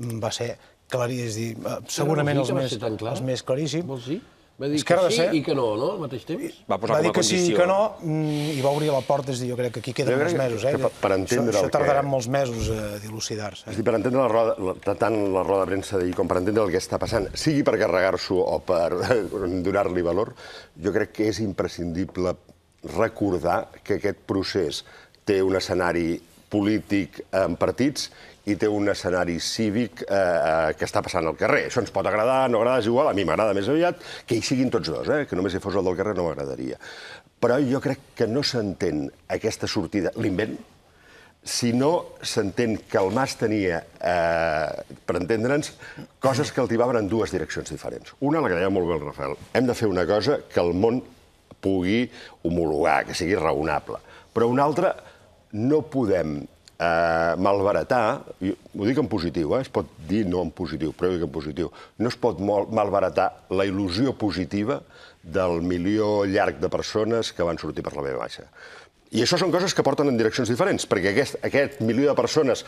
mm, va ser eh, clar, és dir, segurament els més, els més claríssims. Vols dir? Va dir Esquerra que sí ser... i que no, no, al mateix temps? Va, posar va dir que condició. sí i que no, mm, i va obrir la porta, és dir, jo crec que aquí queden uns mesos. Eh? Per, per entendre això, això tardarà que... molts mesos eh, a dilucidar-se. Eh? És dir, per entendre la roda, la, tant la roda de premsa d'ahir com per entendre el que està passant, sigui per carregar-s'ho o per donar-li valor, jo crec que és imprescindible recordar que aquest procés té un escenari polític en partits i té un escenari cívic eh, eh, que està passant al carrer. Això ens pot agradar, no agradar, és igual, a mi m'agrada més aviat que hi siguin tots dos, eh, que només hi fos el del carrer no m'agradaria. Però jo crec que no s'entén aquesta sortida, l'invent, si no s'entén que el Mas tenia, eh, per entendre'ns, coses que el tibaven en dues direccions diferents. Una, la que deia molt bé el Rafael, hem de fer una cosa que el món pugui homologar, que sigui raonable. Però una altra, no podem Eh, malbaratar, ho dic en positiu, eh? es pot dir no en positiu, però ho dic en positiu, no es pot malbaratar la il·lusió positiva del milió llarg de persones que van sortir per la B baixa. I això són coses que porten en direccions diferents, perquè aquest, aquest milió de persones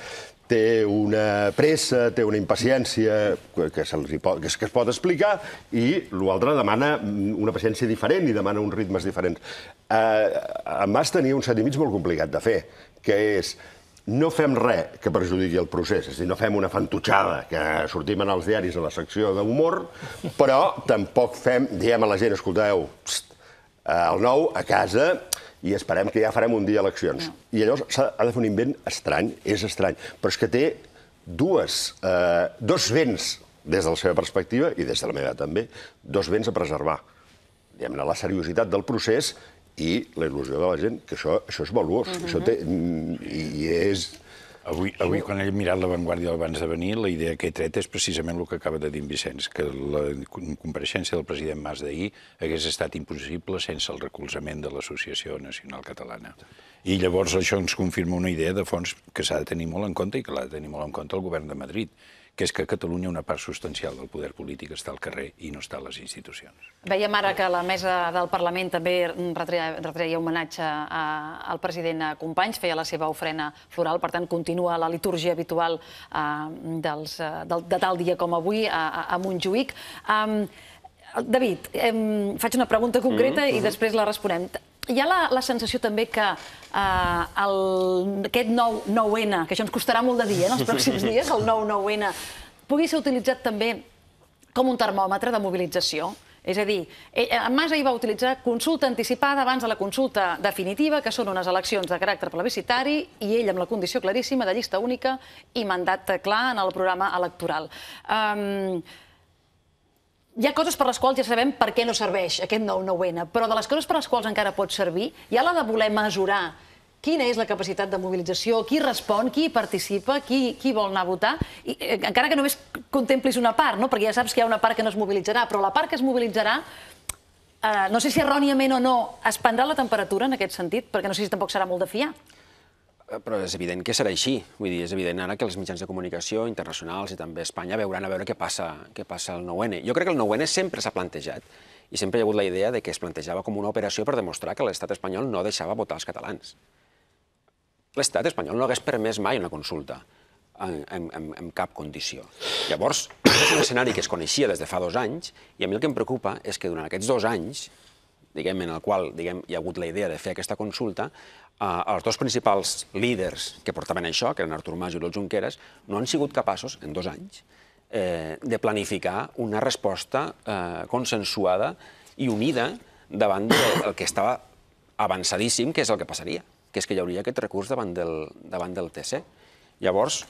té una pressa, té una impaciència que, se pot, que, es, que es pot explicar i l'altre demana una paciència diferent i demana uns ritmes diferents. Eh, en Mas tenia un sentiment molt complicat de fer, que és no fem res que perjudiqui el procés, és a dir, no fem una fantutxada que sortim en els diaris a la secció d'humor, però tampoc fem, diem a la gent, escolteu, pst, el nou a casa i esperem que ja farem un dia eleccions. No. I llavors ha, ha de fer un invent estrany, és estrany, però és que té dues, eh, dos vents des de la seva perspectiva i des de la meva també, dos vents a preservar diguem-ne, la seriositat del procés i la il·lusió de la gent, que això, això és valuós. Uh -huh. això té, mm, I és... Avui, avui quan he mirat l'avantguàrdia abans de venir, la idea que he tret és precisament el que acaba de dir Vicenç, que la compareixença del president Mas d'ahir hagués estat impossible sense el recolzament de l'Associació Nacional Catalana. I llavors això ens confirma una idea de fons que s'ha de tenir molt en compte i que l'ha de tenir molt en compte el govern de Madrid, que és que a Catalunya una part substancial del poder polític està al carrer i no està a les institucions. Veiem ara que la mesa del Parlament també retreia, homenatge al president Companys, feia la seva ofrena floral, per tant, continua la litúrgia habitual eh, dels, eh, del, de tal dia com avui a, Montjuïc. David, em, faig una pregunta concreta mm, i mm-hmm. després la responem hi ha la, la sensació també que eh, el, aquest nou 9N, que això ens costarà molt de dir eh, en els pròxims dies, el nou 9N, pugui ser utilitzat també com un termòmetre de mobilització? És a dir, en eh, eh, Mas ahir va utilitzar consulta anticipada abans de la consulta definitiva, que són unes eleccions de caràcter plebiscitari, i ell amb la condició claríssima de llista única i mandat clar en el programa electoral. Eh hi ha coses per les quals ja sabem per què no serveix aquest 9-9-N, però de les coses per les quals encara pot servir, hi ha la de voler mesurar quina és la capacitat de mobilització, qui respon, qui participa, qui, qui vol anar a votar, I, eh, encara que només contemplis una part, no? perquè ja saps que hi ha una part que no es mobilitzarà, però la part que es mobilitzarà, eh, no sé si erròniament o no, es prendrà la temperatura en aquest sentit, perquè no sé si tampoc serà molt de fiar. Eh, però és evident que serà així. Vull dir, és evident ara que els mitjans de comunicació internacionals i també Espanya veuran a veure què passa, què passa al 9-N. Jo crec que el 9-N sempre s'ha plantejat i sempre hi ha hagut la idea de que es plantejava com una operació per demostrar que l'estat espanyol no deixava votar els catalans. L'estat espanyol no hagués permès mai una consulta en, en, en, en cap condició. Llavors, és un escenari que es coneixia des de fa dos anys i a mi el que em preocupa és que durant aquests dos anys diguem, en el qual diguem, hi ha hagut la idea de fer aquesta consulta, eh, els dos principals líders que portaven això, que eren Artur Mas i Oriol Junqueras, no han sigut capaços, en dos anys, eh, de planificar una resposta eh, consensuada i unida davant del que estava avançadíssim, que és el que passaria, que és que hi hauria aquest recurs davant del, davant del TC. Llavors,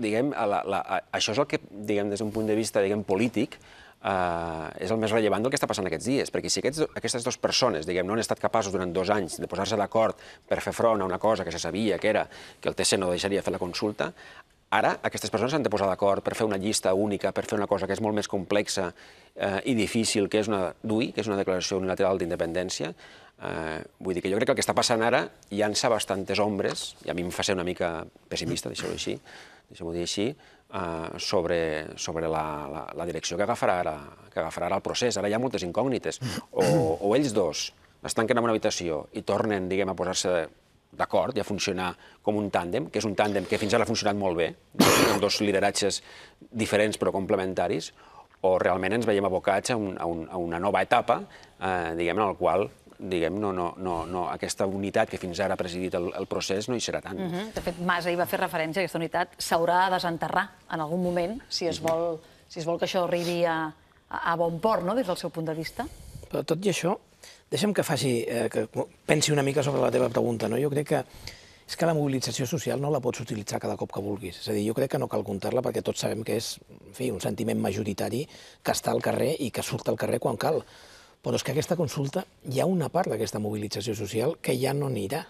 diguem, la, la, això és el que, diguem, des d'un punt de vista diguem, polític, Uh, és el més rellevant del que està passant aquests dies, perquè si aquests, aquestes dues persones diguem, no han estat capaços durant dos anys de posar-se d'acord per fer front a una cosa que se sabia que era que el TC no deixaria fer la consulta, ara aquestes persones s'han de posar d'acord per fer una llista única, per fer una cosa que és molt més complexa eh, i difícil, que és una DUI, que és una declaració unilateral d'independència. Eh, vull dir que jo crec que el que està passant ara llança bastantes ombres, i a mi em fa ser una mica pessimista, deixeu-ho així, deixeu-ho dir així, Eh, sobre, sobre la, la, la direcció que agafarà, ara, que agafarà ara el procés. Ara hi ha moltes incògnites. O, o ells dos es tanquen en una habitació i tornen, diguem, a posar-se d'acord i a funcionar com un tàndem, que és un tàndem que fins ara ha funcionat molt bé, amb dos lideratges diferents però complementaris, o realment ens veiem abocats a, un, a, un, a una nova etapa, eh, diguem, en el qual diguem, no, no, no, no, aquesta unitat que fins ara ha presidit el, el procés no hi serà tant. Mm -hmm. De fet, Mas ahir va fer referència, aquesta unitat s'haurà de desenterrar en algun moment, si es mhm. vol, si es vol que això arribi a, a bon port, no?, des del seu punt de vista. Però tot i això, deixa'm que faci, eh, que pensi una mica sobre la teva pregunta, no? Jo crec que és que la mobilització social no la pots utilitzar cada cop que vulguis. És a dir, jo crec que no cal comptar-la perquè tots sabem que és en fi, un sentiment majoritari que està al carrer i que surt al carrer quan cal. Però és que aquesta consulta, hi ha una part d'aquesta mobilització social que ja no anirà.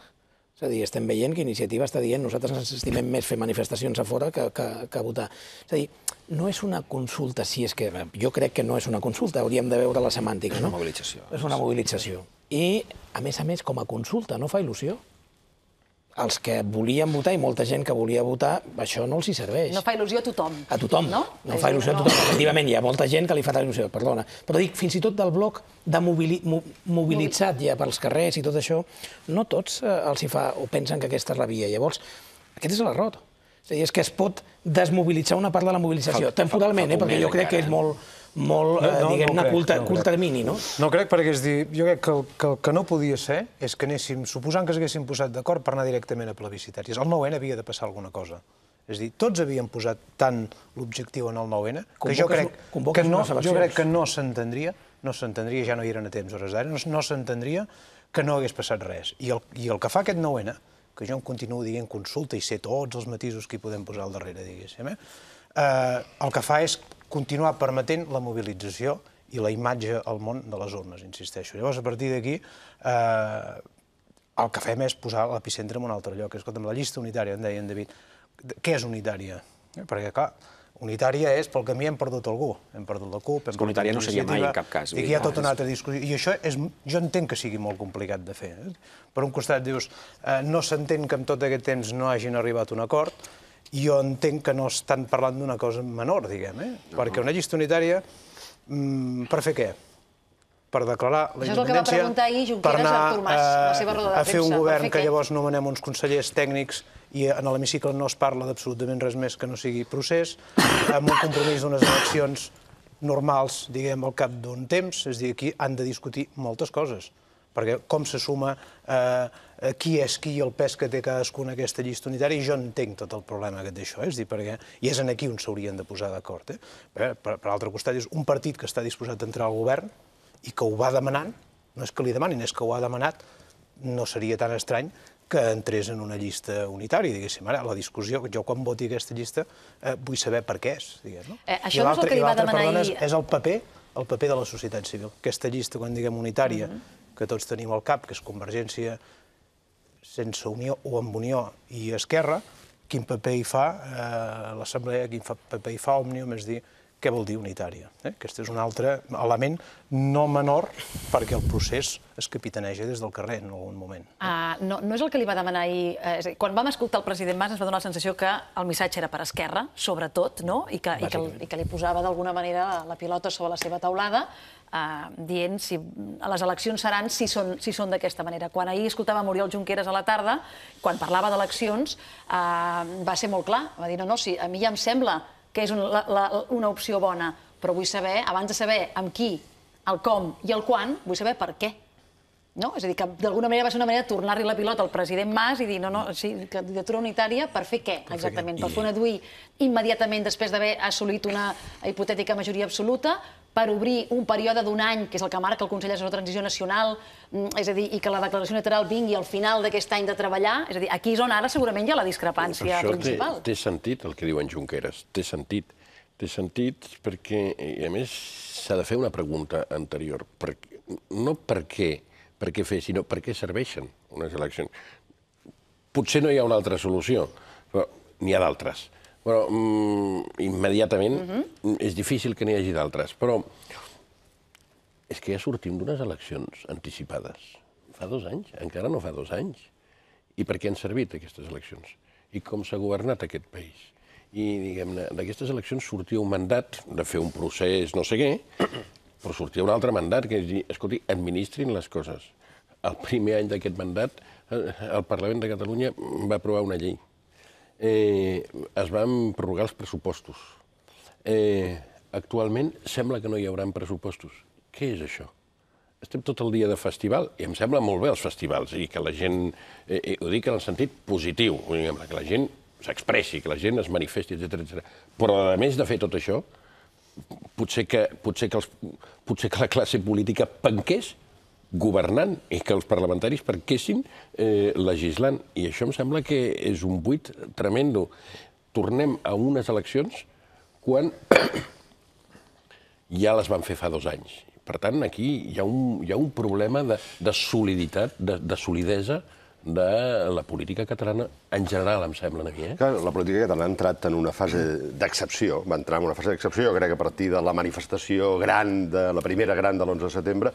És a dir, estem veient que Iniciativa està dient nosaltres ens estimem més fer manifestacions a fora que, que, que votar. És a dir, no és una consulta, si és que... Eh, jo crec que no és una consulta, hauríem de veure la semàntica, no? És una mobilització. És una mobilització. I, a més a més, com a consulta, no fa il·lusió? els que volien votar i molta gent que volia votar, això no els hi serveix. No fa il·lusió a tothom. A tothom. No, no fa il·lusió no. a tothom. Efectivament, hi ha molta gent que li fa tal il·lusió, perdona. Però dic, fins i tot del bloc de mobili mo mobilitzat ja pels carrers i tot això, no tots eh, els hi fa o pensen que aquesta és la via. Llavors, aquest és l'error. És dir, és que es pot desmobilitzar una part de la mobilització, fa, temporalment, fa, fa eh, perquè jo crec encara. que és eh? molt molt, no, eh, no, diguem-ne, no curt, no curt termini, no? No crec, perquè és dir, jo crec que el, que el que no podia ser és que anéssim, suposant que s'haguessin posat d'acord per anar directament a plebiscitàries, el 9-N havia de passar alguna cosa. És a dir, tots havien posat tant l'objectiu en el 9-N que jo crec que no, jo crec que no s'entendria, no s'entendria, ja no hi eren a temps hores d'ara, no, no s'entendria que no hagués passat res. I el, I el que fa aquest 9-N, que jo em continuo dient consulta i sé tots els matisos que hi podem posar al darrere, diguéssim, eh? eh el que fa és continuar permetent la mobilització i la imatge al món de les urnes, insisteixo. Llavors, a partir d'aquí, eh, el que fem és posar l'epicentre en un altre lloc. Escolta'm, la llista unitària, em deia en David, què és unitària? Eh, perquè, clar, unitària és pel camí hem perdut algú, hem perdut la CUP, És unitària no seria mai en cap cas. I hi ha tota una altra discussió. I això és, jo entenc que sigui molt complicat de fer. Eh? Per un costat dius, eh, no s'entén que en tot aquest temps no hagin arribat a un acord, jo entenc que no estan parlant d'una cosa menor, diguem, eh? Uh -huh. Perquè una llista unitària, mm, per fer què? Per declarar la independència... Això és el que va preguntar ahir Junqueras a Artur Mas, la seva roda de premsa. Eh, a fer un govern que que llavors nomenem uns consellers tècnics i en l'hemicicle no es parla d'absolutament res més que no sigui procés, amb un compromís d'unes eleccions normals, diguem, al cap d'un temps. És a dir, aquí han de discutir moltes coses perquè com se suma eh, Eh, qui és qui i el pes que té en aquesta llista unitària, i jo entenc tot el problema que té això, és dir, perquè i és en aquí on s'haurien de posar d'acord. Eh? Per, per, per l'altre costat, és un partit que està disposat a entrar al govern i que ho va demanant, no és que li demanin, és que ho ha demanat, no seria tan estrany que entrés en una llista unitària, diguéssim. Ara, la discussió, jo quan voti aquesta llista eh, vull saber per què és, diguem, no? Eh, això no és el que li va demanar ahir... És, és el paper el paper de la societat civil. Aquesta llista, quan diguem unitària, uh mm-hmm. -huh. que tots tenim al cap, que és Convergència, sense unió o amb unió i Esquerra, quin paper hi fa eh, l'Assemblea, quin paper hi fa Òmnium, és dir, què vol dir unitària. Eh? Aquest és un altre element no menor perquè el procés es capitaneja des del carrer en algun moment. Eh? no, no és el que li va demanar ahir... Eh, quan vam escoltar el president Mas ens va donar la sensació que el missatge era per Esquerra, sobretot, no? I que, i que, i que li posava d'alguna manera la, la pilota sobre la seva taulada, eh, dient si les eleccions seran si són, si són d'aquesta manera. Quan ahir escoltava Muriel Junqueras a la tarda, quan parlava d'eleccions, eh, va ser molt clar. Va dir, no, no, sí, a mi ja em sembla que és una opció bona, però vull saber, abans de saber amb qui, el com i el quan, vull saber per què. No? És a dir, que d'alguna manera va ser una manera de tornar-li la pilota al president Mas i dir, no, no, sí, candidatura unitària per fer què, exactament? Per fer una duir immediatament després d'haver assolit una hipotètica majoria absoluta, per obrir un període d'un any, que és el que marca el Consell de Transició Nacional, mm, és a dir, i que la declaració lateral vingui al final d'aquest any de treballar, és a dir, aquí és on ara segurament hi ha la discrepància això principal. Té, té sentit el que diuen Junqueras, té sentit. Té sentit perquè, eh, a més, s'ha de fer una pregunta anterior. Per, no per què, per què fer, sinó per què serveixen unes eleccions. Potser no hi ha una altra solució, però n'hi ha d'altres però mm, immediatament uh mhm. -huh. és difícil que n'hi hagi d'altres. Però és que ja sortim d'unes eleccions anticipades. Fa dos anys, encara no fa dos anys. I per què han servit aquestes eleccions? I com s'ha governat aquest país? I, diguem-ne, d'aquestes eleccions sortia un mandat de fer un procés no sé què, però sortia un altre mandat, que és dir, escolti, administrin les coses. El primer any d'aquest mandat, eh, el Parlament de Catalunya va aprovar una llei eh, es van prorrogar els pressupostos. Eh, actualment sembla que no hi haurà pressupostos. Què és això? Estem tot el dia de festival, i em sembla molt bé els festivals, i que la gent, eh, eh ho dic en el sentit positiu, que la gent s'expressi, que la gent es manifesti, etc etc. Però, a més de fer tot això, potser que, potser que, els, potser que la classe política penqués governant i que els parlamentaris parquessin eh, legislant. I això em sembla que és un buit tremendo. Tornem a unes eleccions quan ja les van fer fa dos anys. Per tant, aquí hi ha un, hi ha un problema de, de soliditat, de, de solidesa, de la política catalana en general, em sembla a mi. Eh? Clar, la política catalana ha entrat en una fase d'excepció, va entrar en una fase d'excepció, crec que a partir de la manifestació gran, de la primera gran de l'11 de setembre,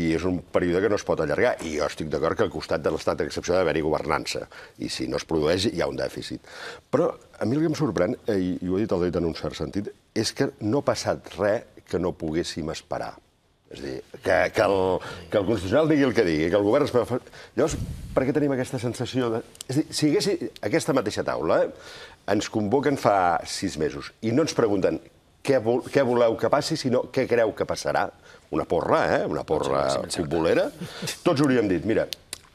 i és un període que no es pot allargar. I jo estic d'acord que al costat de l'estat d'excepció ha d'haver-hi governança, i si no es produeix hi ha un dèficit. Però a mi el que em sorprèn, eh, i ho he dit al dit en un cert sentit, és que no ha passat res que no poguéssim esperar. És dir, que, que, el, que el Constitucional digui el que digui, que el govern... Es... Llavors, per què tenim aquesta sensació de... És dir, si hagués aquesta mateixa taula, eh, ens convoquen fa sis mesos i no ens pregunten què, vol, què voleu que passi, sinó què creu que passarà. Una porra, eh? Una porra sí, sí, futbolera. Tots hauríem dit, mira,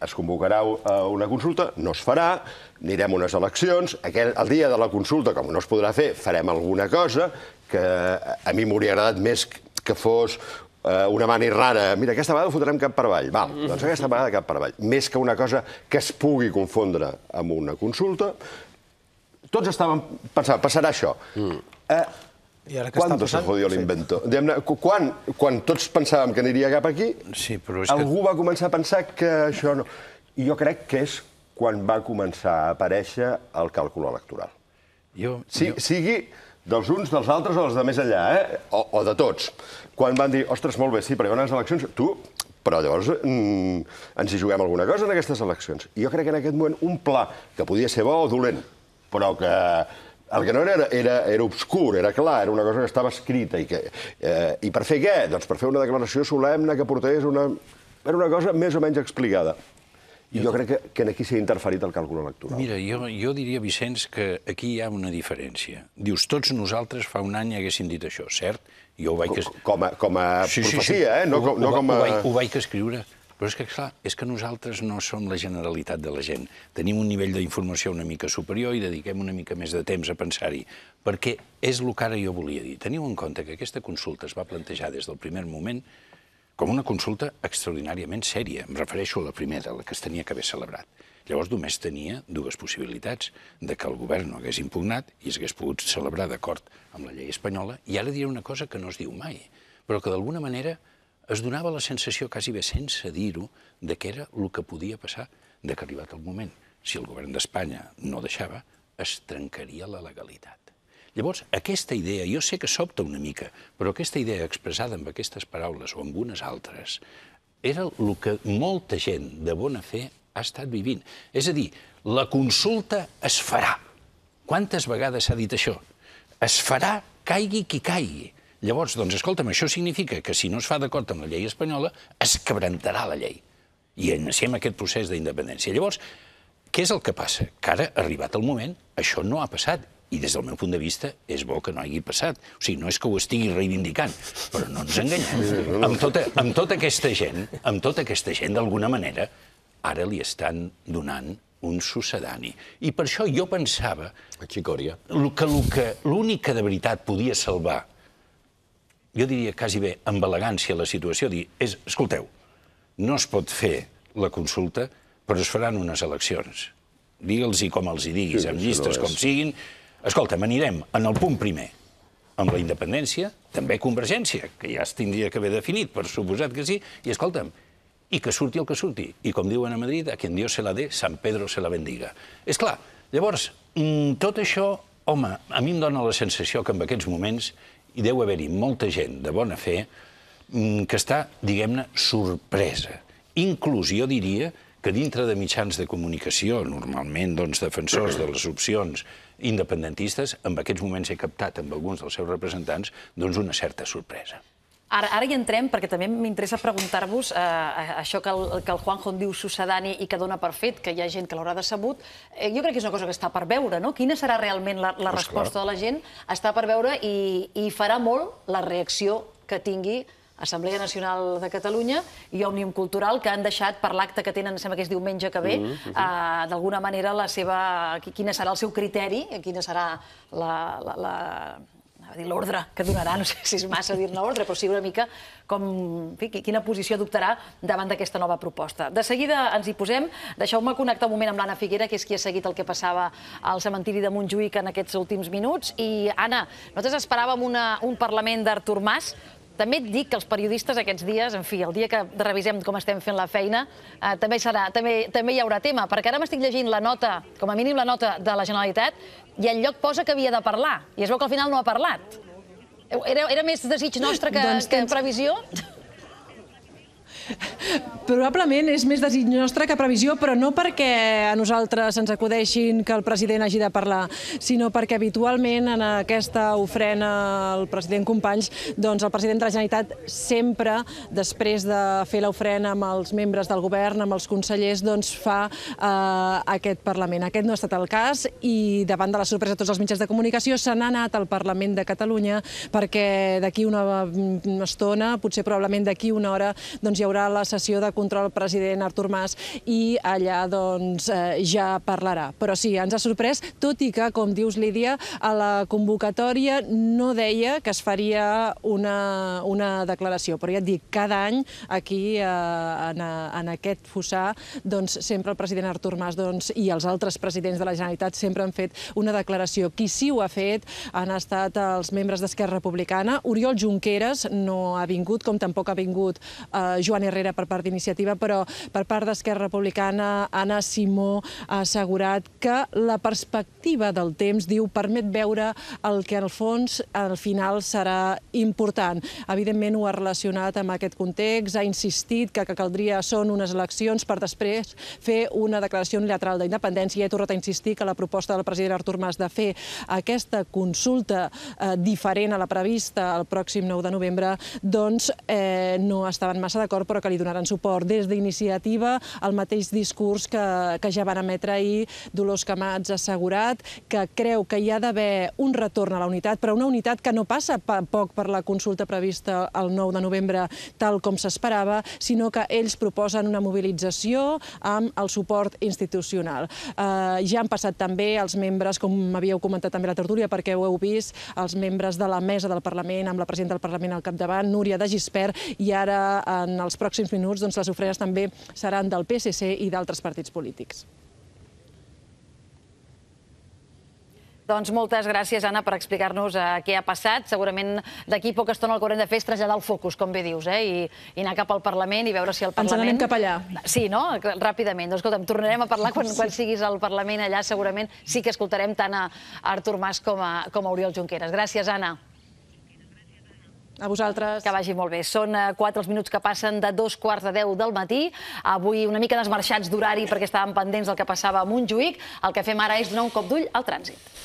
es convocarà eh, una consulta, no es farà, anirem a unes eleccions, aquell, el dia de la consulta, com no es podrà fer, farem alguna cosa, que a mi m'hauria agradat més que fos eh, una mani rara, mira, aquesta vegada ho fotrem cap per avall, val, mm. doncs aquesta vegada cap per avall. Més que una cosa que es pugui confondre amb una consulta, tots estàvem pensant, passarà això. Mm. Eh, i ara que ¿Cuándo se jodió l'invento? Sí. Quan, quan tots pensàvem que aniria cap aquí, sí, però és algú que... va començar a pensar que això no... I jo crec que és quan va començar a aparèixer el càlcul electoral. Jo, sí, jo... Sigui dels uns, dels altres o dels de més enllà, eh? o, o de tots. Quan van dir, ostres, molt bé, sí, però hi ha unes eleccions, tu, però llavors mm, ens hi juguem alguna cosa en aquestes eleccions. I jo crec que en aquest moment un pla que podia ser bo o dolent, però que el que no era, era, era obscur, era clar, era una cosa que estava escrita. I, que, eh, I per fer què? Doncs per fer una declaració solemne que portés una... Era una cosa més o menys explicada. Jo, jo crec que, que aquí s'ha interferit el càlcul electoral. Mira, jo, jo diria, Vicenç, que aquí hi ha una diferència. Dius, tots nosaltres fa un any haguéssim dit això, cert? Jo ho vaig... Que... Com a, com a sí, profecia, sí, sí. eh? No, ho, no com a... Ho vaig, ho vaig escriure. Però és que, clar, és que nosaltres no som la generalitat de la gent. Tenim un nivell d'informació una mica superior i dediquem una mica més de temps a pensar-hi, perquè és el que ara jo volia dir. Teniu en compte que aquesta consulta es va plantejar des del primer moment com una consulta extraordinàriament sèria. Em refereixo a la primera, la que es tenia que haver celebrat. Llavors només tenia dues possibilitats, de que el govern no hagués impugnat i s'hagués pogut celebrar d'acord amb la llei espanyola, i ara diré una cosa que no es diu mai, però que d'alguna manera es donava la sensació, quasi bé sense dir-ho, de que era el que podia passar, de que arribat el moment, si el govern d'Espanya no deixava, es trencaria la legalitat. Llavors, aquesta idea, jo sé que sobta una mica, però aquesta idea expressada amb aquestes paraules o amb unes altres, era el que molta gent de bona fe ha estat vivint. És a dir, la consulta es farà. Quantes vegades s'ha dit això? Es farà caigui qui caigui. Llavors, doncs, escolta'm, això significa que si no es fa d'acord amb la llei espanyola, es quebrantarà la llei. I iniciem aquest procés d'independència. Llavors, què és el que passa? Que ara, arribat el moment, això no ha passat i des del meu punt de vista és bo que no hagi passat. O sigui, no és que ho estigui reivindicant, però no ens enganyem. Amb tota, amb tota aquesta gent, amb tota aquesta gent, d'alguna manera, ara li estan donant un sucedani. I per això jo pensava... A Xicòria. Que, que l'únic que de veritat podia salvar, jo diria quasi bé amb elegància la situació, dir, és, escolteu, no es pot fer la consulta, però es faran unes eleccions. Digue'ls-hi com els hi diguis, sí, amb llistes no com siguin, Escolta'm, anirem en el punt primer, amb la independència, també Convergència, que ja es tindria que haver definit, per suposat que sí, i escolta'm, i que surti el que surti. I com diuen a Madrid, a quien Dios se la dé, San Pedro se la bendiga. És clar, llavors, mm, tot això, home, a mi em dóna la sensació que en aquests moments hi deu haver-hi molta gent de bona fe mm, que està, diguem-ne, sorpresa. Inclús, jo diria, que dintre de mitjans de comunicació, normalment doncs, defensors de les opcions independentistes, en aquests moments he captat amb alguns dels seus representants doncs, una certa sorpresa. Ara, ara hi entrem, perquè també m'interessa preguntar-vos eh, eh això que el, que el Juanjo diu sucedani i que dona per fet, que hi ha gent que l'haurà decebut, eh, jo crec que és una cosa que està per veure, no? Quina serà realment la, la resposta de la gent? Està per veure i, i farà molt la reacció que tingui Assemblea Nacional de Catalunya i Òmnium Cultural, que han deixat per l'acte que tenen, sembla que és diumenge que ve, mm, eh, d'alguna manera la seva, serà el seu criteri, eh, quin serà la, la, la l'ordre que donarà, no sé si és massa dir-ne ordre, però sí una mica com, quina posició adoptarà davant d'aquesta nova proposta. De seguida ens hi posem. Deixeu-me connectar un moment amb l'Anna Figuera, que és qui ha seguit el que passava al cementiri de Montjuïc en aquests últims minuts. I, Anna, nosaltres esperàvem una, un Parlament d'Artur Mas, també et dic que els periodistes aquests dies, en fi, el dia que revisem com estem fent la feina, eh, també, serà, també, també hi haurà tema, perquè ara m'estic llegint la nota, com a mínim la nota de la Generalitat, i en lloc posa que havia de parlar, i es veu que al final no ha parlat. Era, era més desig nostre que, doncs tens... que previsió? Probablement és més desig nostre que previsió, però no perquè a nosaltres ens acudeixin que el president hagi de parlar, sinó perquè habitualment en aquesta ofrena al president Companys, doncs el president de la Generalitat sempre, després de fer l'ofrena amb els membres del govern, amb els consellers, doncs fa eh, aquest Parlament. Aquest no ha estat el cas i davant de la sorpresa de tots els mitjans de comunicació se n'ha anat al Parlament de Catalunya perquè d'aquí una estona, potser probablement d'aquí una hora, doncs hi haurà tindrà la sessió de control el president Artur Mas i allà doncs, eh, ja parlarà. Però sí, ens ha sorprès, tot i que, com dius, Lídia, a la convocatòria no deia que es faria una, una declaració, però ja et dic, cada any aquí, eh, en, en aquest fossar, doncs, sempre el president Artur Mas doncs, i els altres presidents de la Generalitat sempre han fet una declaració. Qui sí ho ha fet han estat els membres d'Esquerra Republicana. Oriol Junqueras no ha vingut, com tampoc ha vingut eh, Joan Joan Herrera per part d'Iniciativa, però per part d'Esquerra Republicana, Anna Simó ha assegurat que la perspectiva del temps, diu, permet veure el que al fons al final serà important. Evidentment ho ha relacionat amb aquest context, ha insistit que que caldria són unes eleccions per després fer una declaració unilateral d'independència i he tornat a insistir que la proposta del president Artur Mas de fer aquesta consulta eh, diferent a la prevista el pròxim 9 de novembre, doncs eh, no estaven massa d'acord, però que li donaran suport des d'iniciativa, el mateix discurs que, que ja van emetre ahir Dolors Camats ha assegurat que creu que hi ha d'haver un retorn a la unitat, però una unitat que no passa poc per la consulta prevista el 9 de novembre, tal com s'esperava, sinó que ells proposen una mobilització amb el suport institucional. Eh, ja han passat també els membres, com m'havíeu comentat també la tertúlia, perquè ho heu vist, els membres de la mesa del Parlament, amb la presidenta del Parlament al capdavant, Núria de Gispert, i ara en els pròxims minuts doncs, les ofreres també seran del PSC i d'altres partits polítics. Doncs moltes gràcies, Anna, per explicar-nos eh, què ha passat. Segurament d'aquí poca estona el que haurem de fer és traslladar el focus, com bé dius, eh? I, i anar cap al Parlament i veure si el Parlament... Ens anem cap allà. Sí, no? Ràpidament. Doncs escolta'm, tornarem a parlar quan, sí. quan siguis al Parlament allà. Segurament sí que escoltarem tant a Artur Mas com a, com a Oriol Junqueras. Gràcies, Anna. A vosaltres. Que vagi molt bé. Són eh, quatre els minuts que passen de dos quarts de deu del matí. Avui una mica desmarxats d'horari perquè estàvem pendents del que passava a Montjuïc. El que fem ara és donar un cop d'ull al trànsit.